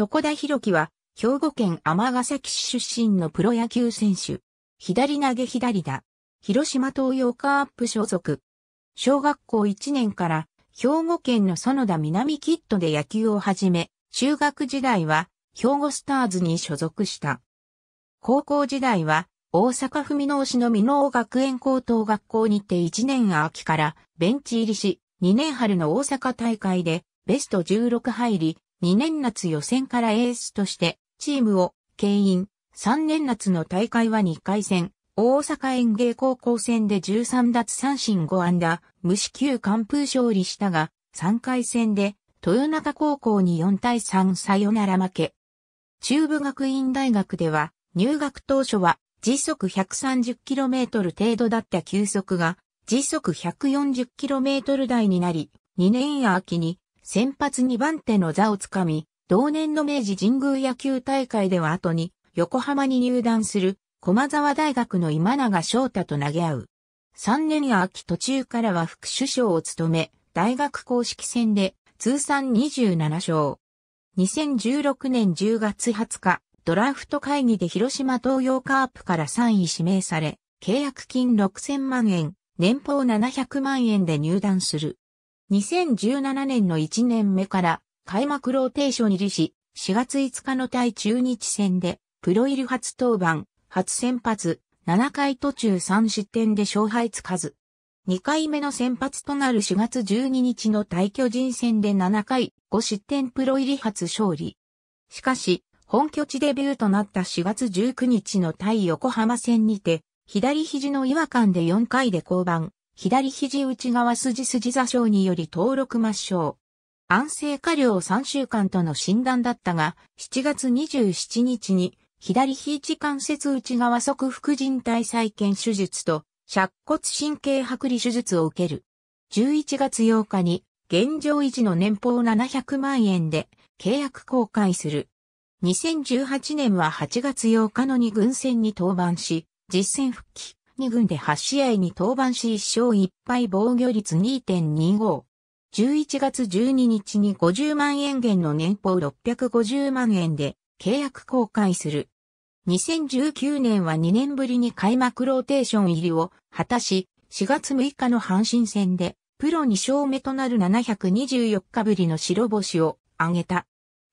床田博樹は、兵庫県ヶ崎市出身のプロ野球選手。左投げ左打。広島東洋カープ所属。小学校1年から、兵庫県の園田南キットで野球を始め、中学時代は、兵庫スターズに所属した。高校時代は、大阪文箕面市の美濃学園高等学校にて1年秋からベンチ入りし、2年春の大阪大会でベスト16入り、2年夏予選からエースとしてチームを牽引、3年夏の大会は2回戦、大阪園芸高校戦で13奪三振5安打、無四球完封勝利したが、3回戦で豊中高校に4対3サヨナラ負け。中部学院大学では、入学当初は時速 130km 程度だった球速が時速 140km 台になり、2年や秋に先発2番手の座をつかみ、同年の明治神宮野球大会では後に横浜に入団する駒沢大学の今永翔太と投げ合う。3年秋途中からは副首相を務め、大学公式戦で通算27勝。2016年10月20日、ドラフト会議で広島東洋カープから3位指名され、契約金6000万円、年俸700万円で入団する。2017年の1年目から開幕ローテーション入りし、4月5日の対中日戦で、プロ入り初登板、初先発、7回途中3失点で勝敗つかず。2回目の先発となる4月12日の対巨人戦で7回5失点プロ入り初勝利。しかし、本拠地デビューとなった4月19日の対横浜戦にて、左肘の違和感で4回で降板、左肘内側筋筋座症により登録抹消。安静下量3週間との診断だったが、7月27日に、左肘関節内側側副靭帯再建手術と、尺骨神経剥離手術を受ける。11月8日に、現状維持の年俸700万円で、契約公開する。2018年は8月8日の2軍戦に登板し、実戦復帰。2軍で8試合に登板し1勝1敗防御率2.25。11月12日に50万円減の年俸650万円で契約公開する。2019年は2年ぶりに開幕ローテーション入りを果たし、4月6日の阪神戦でプロ2勝目となる724日ぶりの白星を挙げた。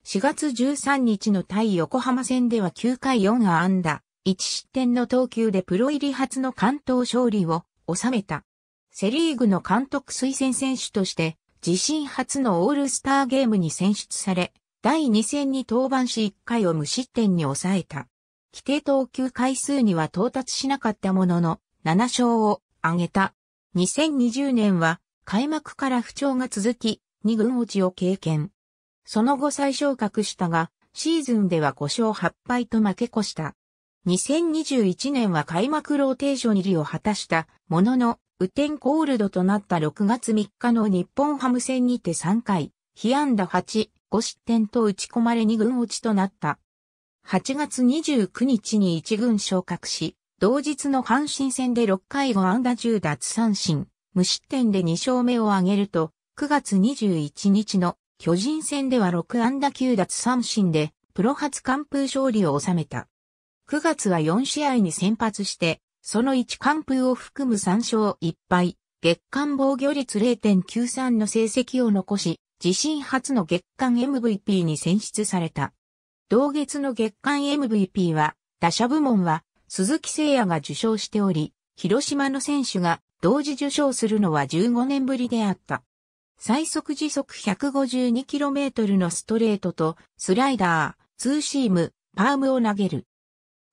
4月13日の対横浜戦では9回4安打、1失点の投球でプロ入り初の関東勝利を収めた。セリーグの監督推薦選手として、自身初のオールスターゲームに選出され、第2戦に登板し1回を無失点に抑えた。規定投球回数には到達しなかったものの、7勝を挙げた。2020年は開幕から不調が続き、2軍落ちを経験。その後再昇格したが、シーズンでは5勝8敗と負け越した。2021年は開幕ローテーション入りを果たしたものの、雨天コールドとなった6月3日の日本ハム戦にて3回、被安打8、5失点と打ち込まれ2軍落ちとなった。8月29日に1軍昇格し、同日の阪神戦で6回5安打10奪三振、無失点で2勝目を挙げると、9月21日の巨人戦では6安打9奪三振で、プロ初完封勝利を収めた。9月は4試合に先発して、その1完封を含む3勝1敗、月間防御率0.93の成績を残し、自身初の月間 MVP に選出された。同月の月間 MVP は、打者部門は鈴木誠也が受賞しており、広島の選手が同時受賞するのは15年ぶりであった。最速時速 152km のストレートとスライダー、ツーシーム、パームを投げる。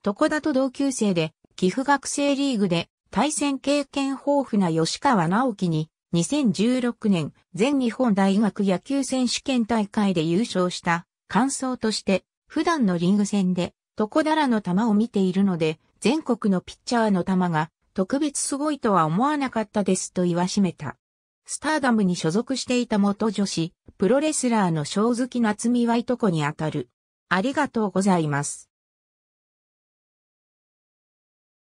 床田と同級生で、寄付学生リーグで対戦経験豊富な吉川直樹に、2016年全日本大学野球選手権大会で優勝した感想として、普段のリーグ戦で、床田らの球を見ているので、全国のピッチャーの球が特別すごいとは思わなかったですと言わしめた。スターダムに所属していた元女子、プロレスラーの正月夏美はいとこにあたる。ありがとうございます。